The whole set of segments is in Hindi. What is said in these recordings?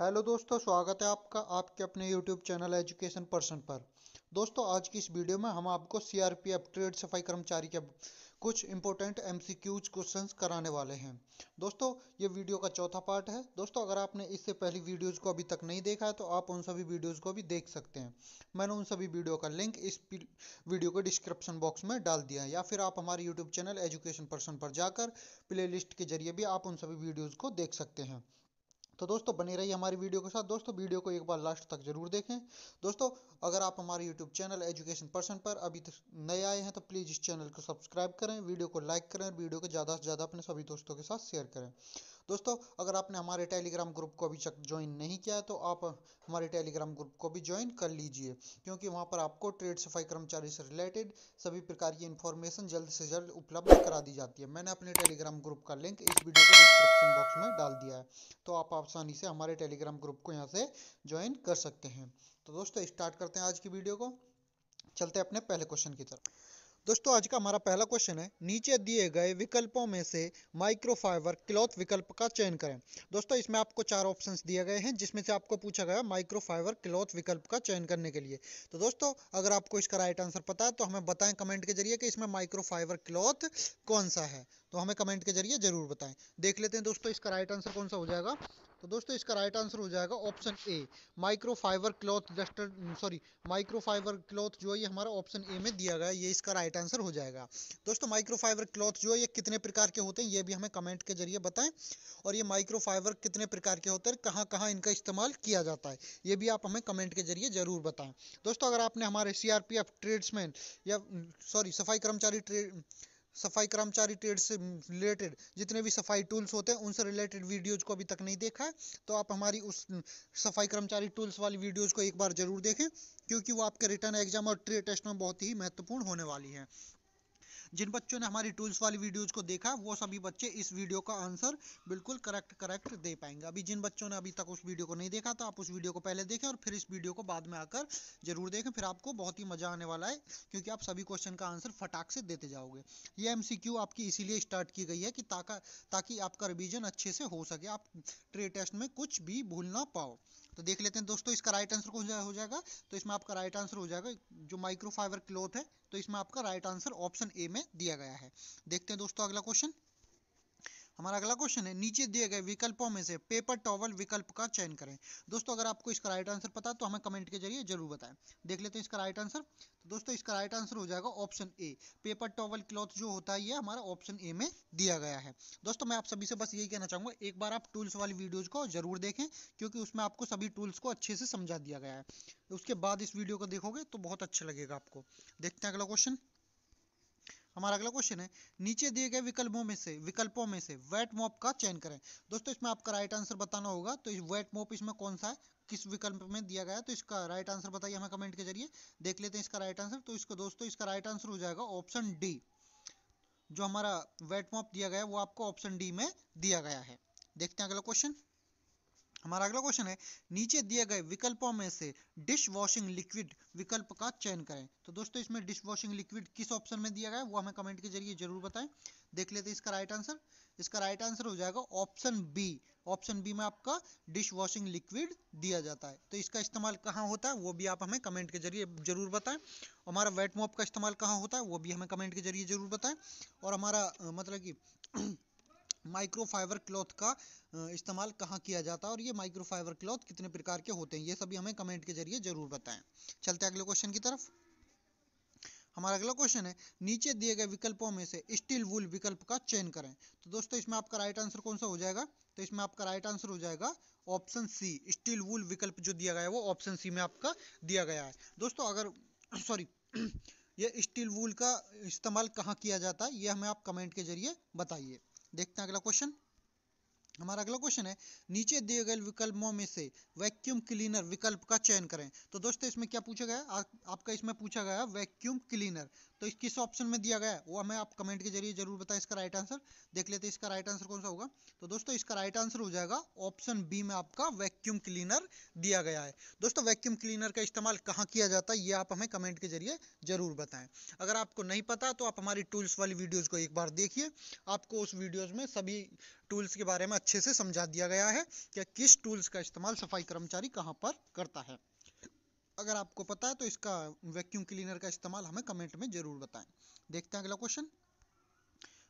हेलो दोस्तों स्वागत है आपका आपके अपने यूट्यूब चैनल एजुकेशन पर्सन पर दोस्तों आज की इस वीडियो में हम आपको सीआरपीएफ ट्रेड सफाई कर्मचारी के कुछ इंपॉर्टेंट एमसीक्यूज क्वेश्चंस कराने वाले हैं दोस्तों ये वीडियो का चौथा पार्ट है दोस्तों अगर आपने इससे पहली वीडियोज़ को अभी तक नहीं देखा है तो आप उन सभी वीडियोज़ को भी देख सकते हैं मैंने उन सभी वीडियो का लिंक इस वीडियो के डिस्क्रिप्शन बॉक्स में डाल दिया है या फिर आप हमारे यूट्यूब चैनल एजुकेशन पर्सन पर जाकर प्ले के जरिए भी आप उन सभी वीडियोज़ को देख सकते हैं तो दोस्तों बने रहिए हमारी वीडियो के साथ दोस्तों वीडियो को एक बार लास्ट तक जरूर देखें दोस्तों अगर आप हमारे यूट्यूब चैनल एजुकेशन पर्सन पर अभी तक नए आए हैं तो प्लीज़ इस चैनल को सब्सक्राइब करें वीडियो को लाइक करें और वीडियो को ज़्यादा से ज़्यादा अपने सभी दोस्तों के साथ शेयर करें दोस्तों अगर आपने हमारे टेलीग्राम ग्रुप को अभी तक ज्वाइन नहीं किया है तो आप हमारे टेलीग्राम ग्रुप को भी ज्वाइन कर लीजिए क्योंकि वहाँ पर आपको ट्रेड सफाई कर्मचारी से रिलेटेड सभी प्रकार की इन्फॉर्मेशन जल्द से जल्द उपलब्ध करा दी जाती है मैंने अपने टेलीग्राम ग्रुप का लिंक इस वीडियो के डिस्क्रिप्शन बॉक्स में डाल दिया है तो आप आसानी से हमारे टेलीग्राम ग्रुप को यहाँ से ज्वाइन कर सकते हैं तो दोस्तों स्टार्ट करते हैं आज की वीडियो को चलते हैं अपने पहले क्वेश्चन की तरफ दोस्तों आज का हमारा पहला क्वेश्चन है नीचे दिए गए विकल्पों में से माइक्रोफाइबर क्लॉथ विकल्प का चयन करें दोस्तों इसमें आपको चार ऑप्शंस दिए गए हैं जिसमें से आपको पूछा गया माइक्रोफाइबर क्लॉथ विकल्प का चयन करने के लिए तो दोस्तों अगर आपको इसका राइट आंसर पता है तो हमें बताएं कमेंट के जरिए कि इसमें माइक्रोफाइबर क्लॉथ कौन सा है तो हमें कमेंट के जरिए जरूर बताएं देख लेते हैं दोस्तों इसका राइट आंसर कौन सा हो जाएगा तो दोस्तों इसका राइट आंसर हो जाएगा option A microfiber cloth duster sorry microfiber cloth जो है ये हमारा ऑप्शन ए में दिया गया ये इसका राइट आंसर हो जाएगा दोस्तों माइक्रोफाइबर क्लॉथ जो है ये कितने प्रकार के होते हैं ये भी हमें कमेंट के जरिए बताएं और ये माइक्रोफाइबर कितने प्रकार के होते हैं कहाँ कहाँ इनका इस्तेमाल किया जाता है ये भी आप हमें कमेंट के जरिए ज़रूर बताएं दोस्तों अगर आपने हमारे सी ट्रेड्समैन या सॉरी mm, सफाई कर्मचारी ट्रेड सफाई कर्मचारी ट्रेड से रिलेटेड जितने भी सफाई टूल्स होते हैं उनसे रिलेटेड वीडियोज को अभी तक नहीं देखा है तो आप हमारी उस सफाई कर्मचारी टूल्स वाली वीडियोज को एक बार जरूर देखें क्योंकि वो आपके रिटर्न एग्जाम और ट्रेड टेस्ट में बहुत ही महत्वपूर्ण होने वाली है जिन बच्चों ने हमारी टूल्स वाली वीडियोज को देखा वो सभी बच्चे इस वीडियो का आंसर बिल्कुल करेक्ट करेक्ट दे पाएंगे अभी जिन बच्चों ने अभी तक उस वीडियो को नहीं देखा तो आप उस वीडियो को पहले देखें और फिर इस वीडियो को बाद में आकर जरूर देखें फिर आपको बहुत ही मजा आने वाला है क्योंकि आप सभी क्वेश्चन का आंसर फटाक से देते जाओगे ये एम आपकी इसीलिए स्टार्ट की गई है कि ताका ताकि आपका रिविजन अच्छे से हो सके आप ट्रे टेस्ट में कुछ भी भूल ना पाओ तो देख लेते हैं दोस्तों इसका राइट आंसर कौन हो जाएगा तो इसमें आपका राइट आंसर हो जाएगा जो माइक्रोफाइबर क्लोथ है तो इसमें आपका राइट आंसर ऑप्शन ए में दिया गया है देखते हैं दोस्तों अगला क्वेश्चन हमारा अगला क्वेश्चन है नीचे दिए गए विकल्पों में से पेपर टॉवल विकल्प का चयन करें दोस्तों अगर आपको इसका राइट आंसर पता तो हमें कमेंट के जरिए जरूर बताएं देख लेते हैं इसका राइट आंसर तो दोस्तों इसका राइट आंसर हो जाएगा option A paper towel cloth जो होता है ये हमारा ऑप्शन ए में दिया गया है दोस्तों मैं आप सभी से बस यही कहना चाहूंगा एक बार आप टूल्स वाली वीडियोज को जरूर देखें क्योंकि उसमें आपको सभी टूल्स को अच्छे से समझा दिया गया है उसके बाद इस वीडियो को देखोगे तो बहुत अच्छा लगेगा आपको देखते हैं अगला क्वेश्चन हमारा अगला क्वेश्चन है नीचे दिए गए विकल्पों में से विकल्पों में से वेट मोप का चयन करें दोस्तों इसमें आपका राइट आंसर बताना होगा तो इस वेट मोप इसमें कौन सा है किस विकल्प में दिया गया तो इसका राइट आंसर बताइए हमें कमेंट के जरिए देख लेते हैं इसका राइट आंसर तो इसको दोस्तों इसका राइट आंसर हो जाएगा ऑप्शन डी जो हमारा वेट मोप दिया गया वो आपको ऑप्शन डी में दिया गया है देखते हैं अगला क्वेश्चन हमारा अगला क्वेश्चन है नीचे दिए गए विकल्पों में से डिश वॉशिंग लिक्विड विकल्प का चयन करें तो दोस्तों इसमें डिश वॉशिंग लिक्विड किस ऑप्शन में दिया गया है वो हमें कमेंट के जरिए जरूर बताएं देख लेते हैं इसका राइट आंसर इसका राइट आंसर हो जाएगा ऑप्शन बी ऑप्शन बी में आपका डिश वॉशिंग लिक्विड दिया जाता है तो इसका इस्तेमाल कहाँ होता है वो भी आप हमें कमेंट के जरिए जरूर बताएं हमारा वेट मोप का इस्तेमाल कहाँ होता है वो भी हमें कमेंट के जरिए जरूर बताएं और हमारा मतलब कि माइक्रोफाइबर क्लॉथ का इस्तेमाल कहाँ किया जाता है और ये माइक्रोफाइबर क्लॉथ कितने प्रकार के होते हैं ये सभी हमें कमेंट के जरिए जरूर बताएं चलते अगले क्वेश्चन की तरफ हमारा अगला क्वेश्चन है नीचे दिए गए विकल्पों में से स्टील वूल विकल्प का चयन करें तो दोस्तों इसमें आपका राइट आंसर कौन सा हो जाएगा तो इसमें आपका राइट आंसर हो जाएगा ऑप्शन सी स्टील वूल विकल्प जो दिया गया है वो ऑप्शन सी में आपका दिया गया है दोस्तों अगर सॉरी ये स्टील वूल का इस्तेमाल कहाँ किया जाता है ये हमें आप कमेंट के जरिए बताइए देखते हैं अगला क्वेश्चन हमारा अगला क्वेश्चन है नीचे दिए गए विकल्पों में से वैक्यूम क्लीनर विकल्प का चयन करें तो दोस्तों इसमें क्या पूछा गया आ, आपका इसमें पूछा गया वैक्यूम क्लीनर तो किस ऑप्शन में दिया गया है वो हमें आप कमेंट के जरिए जरूर बताएं इसका राइट आंसर देख लेते हैं इसका राइट आंसर कौन सा होगा तो दोस्तों इसका राइट आंसर हो जाएगा ऑप्शन बी में आपका वैक्यूम क्लीनर दिया गया है दोस्तों वैक्यूम क्लीनर का इस्तेमाल कहाँ किया जाता है ये आप हमें कमेंट के जरिए जरूर बताएं अगर आपको नहीं पता तो आप हमारी टूल्स वाली वीडियोज़ को एक बार देखिए आपको उस वीडियोज़ में सभी टूल्स के बारे में अच्छे से समझा दिया गया है कि किस टूल्स का इस्तेमाल सफाई कर्मचारी कहाँ पर करता है अगर आपको पता है तो इसका वैक्यूम क्लीनर का इस्तेमाल हमें कमेंट में ज़रूर बताएं देखते हैं अगला क्वेश्चन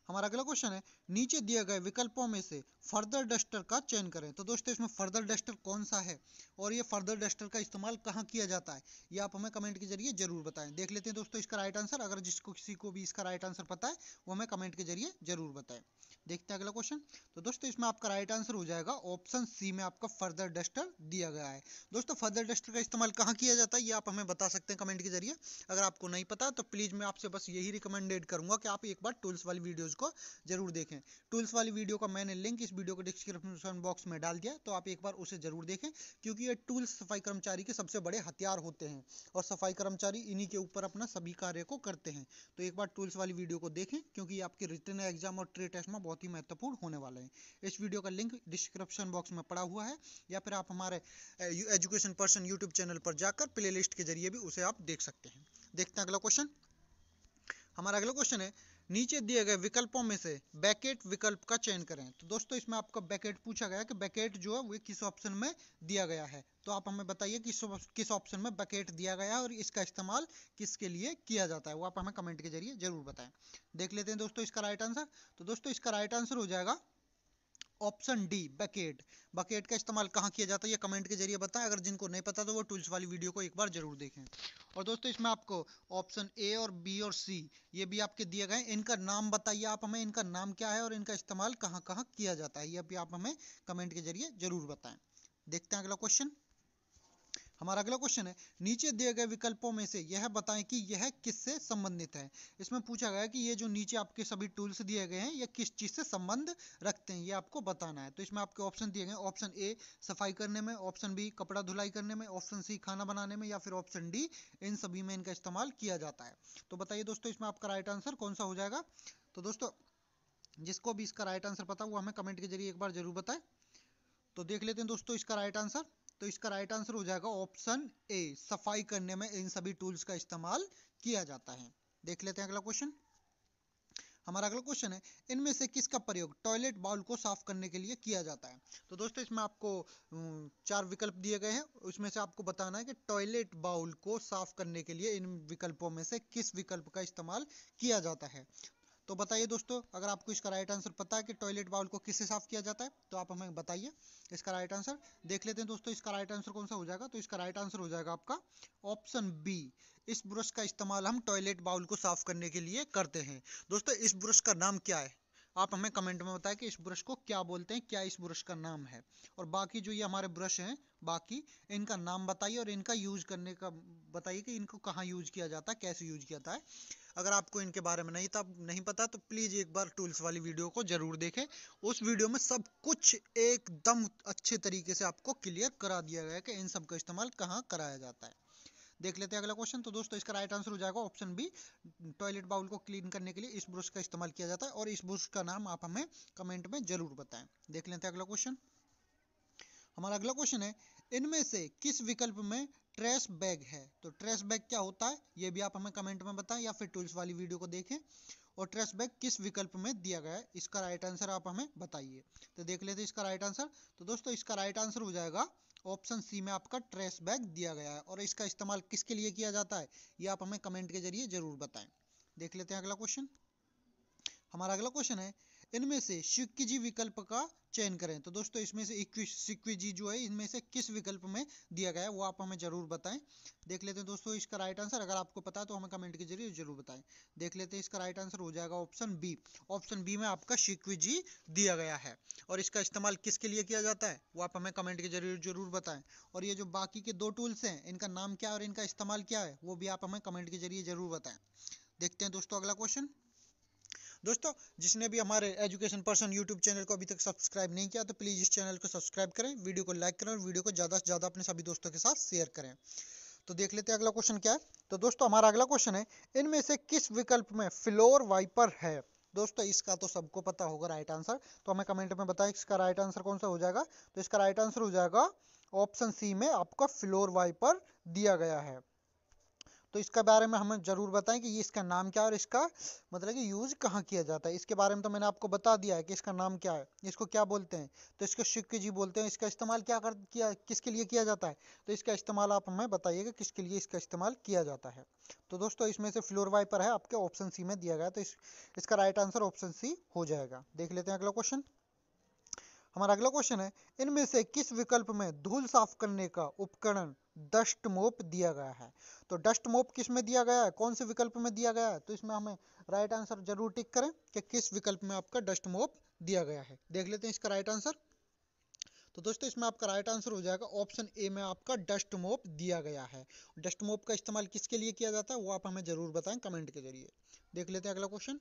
हमारा अगला क्वेश्चन है नीचे दिए गए विकल्पों में से फर्दर डस्टर का चयन करें तो दोस्तों इसमें फर्दर डस्टर कौन सा है और ये फर्दर डस्टर का इस्तेमाल कहाँ किया जाता है ये आप हमें कमेंट के जरिए जरूर बताएं देख लेते हैं दोस्तों इसका राइट आंसर अगर जिसको किसी को भी इसका राइट आंसर पता है वो हमें कमेंट के जरिए जरूर बताएं देखते हैं अगला क्वेश्चन तो दोस्तों इसमें आपका राइट आंसर हो जाएगा ऑप्शन सी में आपका फर्दर डस्टर दिया गया है दोस्तों फर्दर डस्टर का इस्तेमाल कहाँ किया जाता है ये आप हमें बता सकते हैं कमेंट के जरिए अगर आपको नहीं पता तो प्लीज़ मैं आपसे बस यही रिकमेंडेड करूंगा कि आप एक बार टूल्स वाली वीडियो इसको जरूर देखें टूल्स वाली वीडियो का मैंने लिंक इस वीडियो को डिस्क्रिप्शन बॉक्स में डाल दिया तो आप एक बार उसे जरूर देखें क्योंकि ये टूल्स सफाई कर्मचारी के सबसे बड़े हथियार होते हैं और सफाई कर्मचारी इन्हीं के ऊपर अपना सभी कार्य को करते हैं तो एक बार टूल्स वाली वीडियो को देखें क्योंकि आपके रिटर्न एग्जाम और ट्रेड टेस्ट में बहुत ही महत्वपूर्ण होने वाले हैं इस वीडियो का लिंक डिस्क्रिप्शन बॉक्स में पड़ा हुआ है या फिर आप हमारे एजुकेशन पर्सन यूट्यूब चैनल पर जाकर प्ले के जरिए भी उसे आप देख सकते हैं देखते हैं अगला क्वेश्चन हमारा अगला क्वेश्चन है नीचे दिए गए विकल्पों में से बैकेट विकल्प का चयन करें तो दोस्तों इसमें आपका बैकेट पूछा गया कि बैकेट जो है वो किस ऑप्शन में दिया गया है तो आप हमें बताइए किस किस ऑप्शन में बैकेट दिया गया है और इसका इस्तेमाल किसके लिए किया जाता है वो आप हमें कमेंट के जरिए जरूर बताएं देख लेते हैं दोस्तों इसका राइट आंसर तो दोस्तों इसका राइट आंसर हो जाएगा ऑप्शन डी बकेट बकेट का इस्तेमाल कहाँ किया जाता है ये कमेंट के जरिए बताएं अगर जिनको नहीं पता तो वो टूल्स वाली वीडियो को एक बार जरूर देखें और दोस्तों इसमें आपको ऑप्शन ए और बी और सी ये भी आपके दिए गए इनका नाम बताइए आप हमें इनका नाम क्या है और इनका इस्तेमाल कहाँ कहाँ किया जाता है ये भी आप हमें कमेंट के जरिए जरूर बताएं देखते हैं अगला क्वेश्चन हमारा अगला क्वेश्चन है नीचे दिए गए विकल्पों में से यह बताएं कि यह किससे संबंधित है इसमें पूछा गया कि ये जो नीचे आपके सभी टूल्स दिए गए हैं यह किस चीज से संबंध रखते हैं ये आपको बताना है तो इसमें आपके ऑप्शन दिए गए ऑप्शन ए सफाई करने में ऑप्शन बी कपड़ा धुलाई करने में ऑप्शन सी खाना बनाने में या फिर ऑप्शन डी इन सभी में इनका इस्तेमाल किया जाता है तो बताइए दोस्तों इसमें आपका राइट आंसर कौन सा हो जाएगा तो दोस्तों जिसको भी इसका राइट आंसर पता वो हमें कमेंट के जरिए एक बार जरूर बताए तो देख लेते हैं दोस्तों इसका राइट आंसर तो इसका राइट आंसर हो जाएगा ऑप्शन ए सफाई करने में इन सभी टूल्स का इस्तेमाल किया जाता है देख लेते हैं अगला क्वेश्चन हमारा अगला क्वेश्चन है इनमें से किसका प्रयोग टॉयलेट बाउल को साफ करने के लिए किया जाता है तो दोस्तों इसमें आपको चार विकल्प दिए गए हैं उसमें से आपको बताना है कि टॉयलेट बाउल को साफ करने के लिए इन विकल्पों में से किस विकल्प का इस्तेमाल किया जाता है तो बताइए दोस्तों अगर आपको इसका राइट आंसर पता है कि टॉयलेट बाउल को किससे साफ किया जाता है तो आप हमें बताइए इसका राइट आंसर देख लेते हैं दोस्तों इसका राइट आंसर कौन सा हो जाएगा तो इसका राइट आंसर हो जाएगा आपका ऑप्शन बी इस ब्रश का इस्तेमाल हम टॉयलेट बाउल को साफ करने के लिए करते हैं दोस्तों इस ब्रश का नाम क्या है आप हमें कमेंट में बताएं कि इस ब्रश को क्या बोलते हैं क्या इस ब्रश का नाम है और बाकी जो ये हमारे ब्रश हैं बाकी इनका नाम बताइए और इनका यूज करने का बताइए कि इनको कहाँ यूज किया जाता है कैसे यूज किया जाता है अगर आपको इनके बारे में नहीं था नहीं पता तो प्लीज़ एक बार टूल्स वाली वीडियो को ज़रूर देखें उस वीडियो में सब कुछ एकदम अच्छे तरीके से आपको क्लियर करा दिया गया कि इन सब का इस्तेमाल कहाँ कराया जाता है देख लेते हैं अगला क्वेश्चन तो दोस्तों इसका राइट आंसर हो जाएगा ऑप्शन बी टॉयलेट बाउल को क्लीन करने के लिए इस ब्रश का इस्तेमाल किया जाता है और इस ब्रश का नाम आप हमें कमेंट में जरूर बताएं देख लेते हैं अगला क्वेश्चन हमारा अगला क्वेश्चन है इनमें से किस विकल्प में ट्रेस बैग है तो ट्रेस बैग क्या होता है ये भी आप हमें कमेंट में बताएं या फिर टूल्स वाली वीडियो को देखें और ट्रेस बैग किस विकल्प में दिया गया है इसका राइट आंसर आप हमें बताइए तो देख लेते इसका राइट आंसर तो दोस्तों इसका राइट आंसर हो जाएगा ऑप्शन सी में आपका ट्रेस बैग दिया गया है और इसका इस्तेमाल किसके लिए किया जाता है ये आप हमें कमेंट के जरिए जरूर बताएं देख लेते हैं अगला क्वेश्चन हमारा अगला क्वेश्चन है इनमें से शिक्विजी विकल्प का चयन करें तो दोस्तों इसमें से सिक्विजी जो है इनमें से किस विकल्प में दिया गया है वो आप हमें जरूर बताएं देख लेते हैं दोस्तों इसका राइट आंसर अगर आपको पता है तो हमें कमेंट के जरिए जरूर बताएं देख लेते हैं इसका राइट आंसर हो जाएगा ऑप्शन बी ऑप्शन बी में आपका शिक्विजी दिया गया है और इसका इस्तेमाल किसके लिए किया जाता है वो आप हमें कमेंट के जरिए जरूर बताएं और ये जो बाकी के दो टूल्स हैं इनका नाम क्या है और इनका इस्तेमाल क्या है वो भी आप हमें कमेंट के जरिए जरूर बताएं देखते हैं दोस्तों अगला क्वेश्चन दोस्तों जिसने भी हमारे एजुकेशन पर्सन यूट्यूब चैनल को अभी तक सब्सक्राइब नहीं किया तो प्लीज़ इस चैनल को सब्सक्राइब करें वीडियो को लाइक करें और वीडियो को ज़्यादा से ज़्यादा अपने सभी दोस्तों के साथ शेयर करें तो देख लेते हैं अगला क्वेश्चन क्या है तो दोस्तों हमारा अगला क्वेश्चन है इनमें से किस विकल्प में फ्लोर वाइपर है दोस्तों इसका तो सबको पता होगा राइट आंसर तो हमें कमेंट में बताएं इसका राइट आंसर कौन सा हो जाएगा तो इसका राइट आंसर हो जाएगा ऑप्शन सी में आपका फ्लोर वाइपर दिया गया है तो इसके बारे में हमें ज़रूर बताएं कि ये इसका नाम क्या है और इसका मतलब कि यूज़ कहाँ किया जाता है इसके बारे में तो मैंने आपको बता दिया है कि इसका नाम क्या है इसको क्या बोलते हैं तो इसको शिक्के जी बोलते हैं इसका इस्तेमाल क्या कर किया किसके लिए किया जाता है तो इसका इस्तेमाल आप हमें बताइएगा किसके लिए इसका इस्तेमाल किया जाता है तो दोस्तों इसमें से फ्लोर वाइपर है आपके ऑप्शन सी में दिया गया तो इस, इसका राइट आंसर ऑप्शन सी हो जाएगा देख लेते हैं अगला क्वेश्चन हमारा अगला क्वेश्चन है इनमें से किस विकल्प में धूल साफ करने का उपकरण डस्ट मोप दिया गया है तो डस्ट मोप किस में दिया गया है कौन से विकल्प में दिया गया है तो इसमें हमें राइट आंसर जरूर टिक करें कि किस विकल्प में आपका डस्ट मोप दिया गया है देख लेते हैं इसका राइट आंसर तो दोस्तों इसमें आपका राइट आंसर हो जाएगा ऑप्शन ए में आपका डस्ट मोप दिया गया है डस्ट मोप का इस्तेमाल किसके लिए किया जाता है वो आप हमें जरूर बताएं कमेंट के जरिए देख लेते हैं अगला क्वेश्चन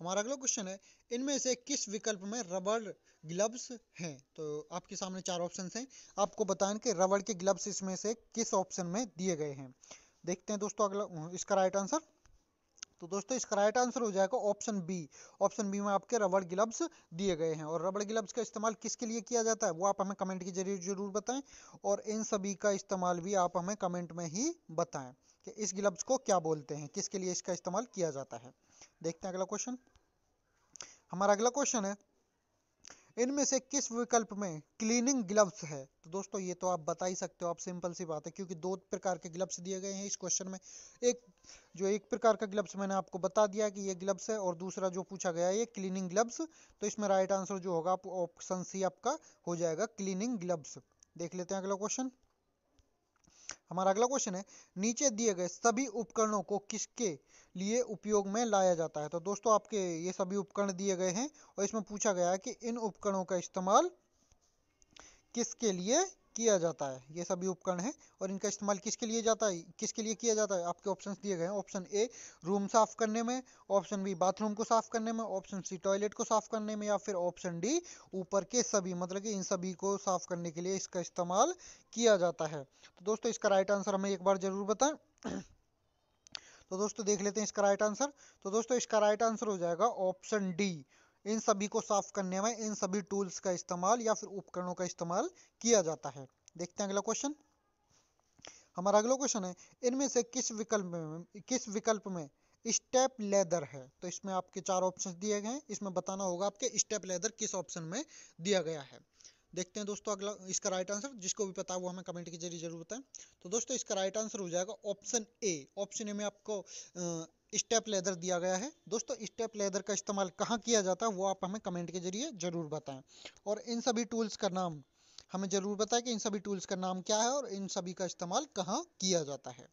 हमारा अगला क्वेश्चन है इनमें से किस विकल्प में रबड़ ग्लब्स हैं तो आपके सामने चार ऑप्शन हैं आपको बताएं कि रबड़ के ग्लब्स इसमें से किस ऑप्शन में दिए गए हैं देखते हैं दोस्तों अगला हम्म, इसका राइट आंसर तो दोस्तों इसका राइट आंसर हो जाएगा ऑप्शन बी ऑप्शन बी में आपके रबड़ ग्लब्स दिए गए हैं और रबड़ ग्लब्स का इस्तेमाल किसके लिए किया जाता है वो आप हमें कमेंट के जरिए जरूर बताएं और इन सभी का इस्तेमाल भी आप हमें कमेंट में ही बताएं कि इस ग्लब्स को क्या बोलते हैं किसके लिए इसका इस्तेमाल किया जाता है देखते हैं अगला क्वेश्चन हमारा अगला क्वेश्चन है इनमें से किस विकल्प में क्लीनिंग ग्लव्स है तो दोस्तों ये तो आप बता ही सकते हो आप सिंपल सी बात है क्योंकि दो प्रकार के ग्लव्स दिए गए हैं इस क्वेश्चन में एक जो एक प्रकार का ग्लव्स मैंने आपको बता दिया कि ये ग्लव्स है और दूसरा जो पूछा गया ये क्लीनिंग ग्लव्स तो इसमें राइट आंसर जो होगा ऑप्शन सी आपका हो जाएगा क्लीनिंग ग्लव्स देख लेते हैं अगला क्वेश्चन हमारा अगला क्वेश्चन है नीचे दिए गए सभी उपकरणों को किसके लिए उपयोग में लाया जाता है तो दोस्तों आपके ये सभी उपकरण दिए गए हैं और इसमें पूछा गया है कि इन उपकरणों का इस्तेमाल किसके लिए किया जाता है ये सभी उपकरण हैं और इनका इस्तेमाल किसके लिए जाता है किसके लिए किया जाता है आपके ऑप्शन दिए गए हैं ऑप्शन ए रूम साफ करने में ऑप्शन बी बाथरूम को साफ करने में ऑप्शन सी टॉयलेट को साफ करने में या फिर ऑप्शन डी ऊपर के सभी मतलब कि इन सभी को साफ करने के लिए इसका इस्तेमाल किया जाता है तो दोस्तों इसका राइट आंसर हमें एक बार जरूर बताएं तो दोस्तों देख लेते हैं इसका राइट आंसर तो दोस्तों इसका राइट आंसर हो जाएगा ऑप्शन डी इन सभी को साफ करने में इन सभी टूल्स का इस्तेमाल या फिर उपकरणों का इस्तेमाल किया जाता है देखते हैं अगला क्वेश्चन हमारा अगला क्वेश्चन है इनमें से किस विकल्प में किस विकल्प में स्टेप लेदर है तो इसमें आपके चार ऑप्शन दिए गए हैं इसमें बताना होगा आपके स्टेप लेदर किस ऑप्शन में दिया गया है देखते हैं दोस्तों अगला इसका राइट आंसर जिसको भी पता है वो हमें कमेंट के जरिए जरूर बताएं तो दोस्तों इसका राइट आंसर हो जाएगा ऑप्शन ए ऑप्शन ए में आपको स्टेप लेदर दिया गया है दोस्तों स्टेप लेदर का इस्तेमाल कहाँ किया जाता है वो आप हमें कमेंट के जरिए ज़रूर बताएं और इन सभी टूल्स का नाम हमें ज़रूर बताएं कि इन सभी टूल्स का नाम क्या है और इन सभी का इस्तेमाल कहाँ किया जाता है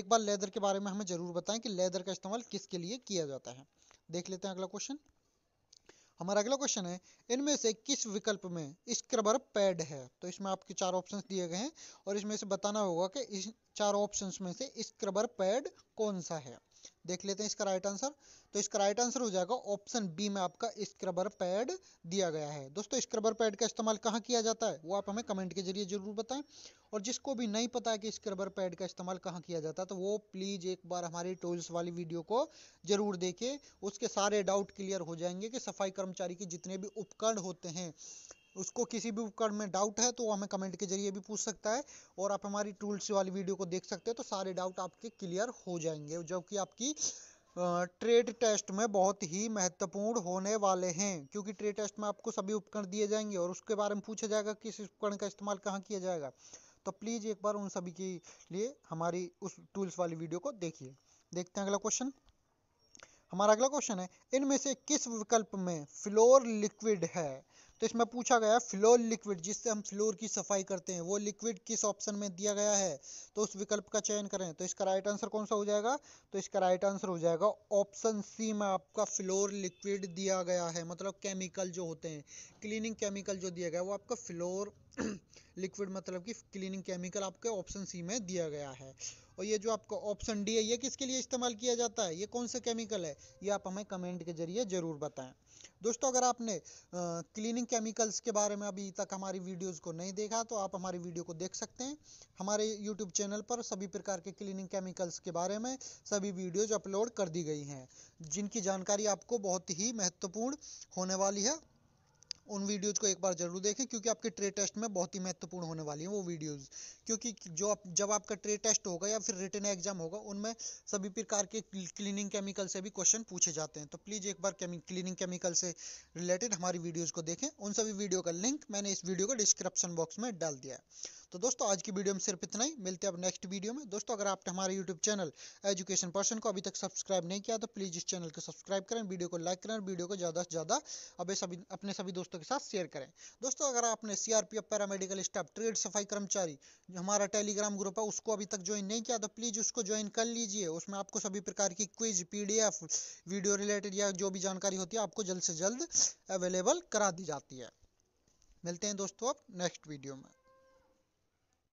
एक बार लेदर के बारे में हमें ज़रूर बताएं कि लेदर का इस्तेमाल किसके लिए किया जाता है देख लेते हैं अगला क्वेश्चन हमारा अगला क्वेश्चन है इनमें से किस विकल्प में स्क्रबर पैड है तो इसमें आपके चार ऑप्शन दिए गए हैं और इसमें से बताना होगा कि इस चार ऑप्शन में से स्क्रबर पैड कौन सा है देख लेते हैं इसका राइट आंसर तो इसका राइट आंसर हो जाएगा ऑप्शन बी में आपका स्क्रबर पैड दिया गया है दोस्तों स्क्रबर पैड का इस्तेमाल कहाँ किया जाता है वो आप हमें कमेंट के जरिए जरूर बताएं और जिसको भी नहीं पता है कि स्क्रबर पैड का इस्तेमाल कहाँ किया जाता है तो वो प्लीज़ एक बार हमारी टोल्स वाली वीडियो को जरूर देखें उसके सारे डाउट क्लियर हो जाएंगे कि सफाई कर्मचारी के जितने भी उपकरण होते हैं उसको किसी भी उपकरण में डाउट है तो वो हमें कमेंट के जरिए भी पूछ सकता है और आप हमारी टूल्स वाली वीडियो को देख सकते हैं तो सारे डाउट आपके क्लियर हो जाएंगे जबकि आपकी ट्रेड टेस्ट में बहुत ही महत्वपूर्ण होने वाले हैं क्योंकि ट्रेड टेस्ट में आपको सभी उपकरण दिए जाएंगे और उसके बारे में पूछा जाएगा किस उपकरण का इस्तेमाल कहाँ किया जाएगा तो प्लीज़ एक बार उन सभी के लिए हमारी उस टूल्स वाली वीडियो को देखिए देखते हैं अगला क्वेश्चन हमारा अगला क्वेश्चन है इनमें से किस विकल्प में फ्लोर लिक्विड है तो इसमें पूछा गया है फ्लोर लिक्विड जिससे हम फ्लोर की सफाई करते हैं वो लिक्विड किस ऑप्शन में दिया गया है तो उस विकल्प का चयन करें तो इसका राइट आंसर कौन सा हो जाएगा तो इसका राइट आंसर हो जाएगा ऑप्शन सी में आपका फ्लोर लिक्विड दिया गया है मतलब केमिकल जो होते हैं क्लीनिंग केमिकल जो दिया गया वो आपका फ्लोर लिक्विड मतलब कि क्लीनिंग केमिकल आपके ऑप्शन सी में दिया गया है और ये जो आपका ऑप्शन डी है ये किसके लिए इस्तेमाल किया जाता है ये कौन सा केमिकल है ये आप हमें कमेंट के जरिए ज़रूर बताएं दोस्तों अगर आपने क्लीनिंग केमिकल्स के बारे में अभी तक हमारी वीडियोस को नहीं देखा तो आप हमारी वीडियो को देख सकते हैं हमारे यूट्यूब चैनल पर सभी प्रकार के क्लीनिंग केमिकल्स के बारे में सभी वीडियोज अपलोड कर दी गई हैं जिनकी जानकारी आपको बहुत ही महत्वपूर्ण होने वाली है उन वीडियोज़ को एक बार ज़रूर देखें क्योंकि आपके ट्रेड टेस्ट में बहुत ही महत्वपूर्ण होने वाली हैं वो वीडियोज़ क्योंकि जो आप जब आपका ट्रे टेस्ट होगा या फिर रिटर्न एग्जाम होगा उनमें सभी प्रकार के क्लीनिंग केमिकल से भी क्वेश्चन पूछे जाते हैं तो प्लीज़ एक बार क्लीनिंग केमिकल से रिलेटेड हमारी वीडियोज़ को देखें उन सभी वीडियो का लिंक मैंने इस वीडियो को डिस्क्रिप्शन बॉक्स में डाल दिया है तो दोस्तों आज की वीडियो में सिर्फ इतना ही मिलते हैं अब नेक्स्ट वीडियो में दोस्तों अगर आपने हमारे यूट्यूब चैनल एजुकेशन पर्सन को अभी तक सब्सक्राइब नहीं किया तो प्लीज़ इस चैनल को सब्सक्राइब करें वीडियो को लाइक करें वीडियो को ज़्यादा से ज़्यादा अभी सभी अपने सभी दोस्तों के साथ शेयर करें दोस्तों अगर आपने सी पैरामेडिकल स्टाफ ट्रेड सफाई कर्मचारी जो हमारा टेलीग्राम ग्रुप है उसको अभी तक ज्वाइन नहीं किया तो प्लीज़ उसको ज्वाइन कर लीजिए उसमें आपको सभी प्रकार की क्विज पी वीडियो रिलेटेड या जो भी जानकारी होती है आपको जल्द से जल्द अवेलेबल करा दी जाती है मिलते हैं दोस्तों अब नेक्स्ट वीडियो में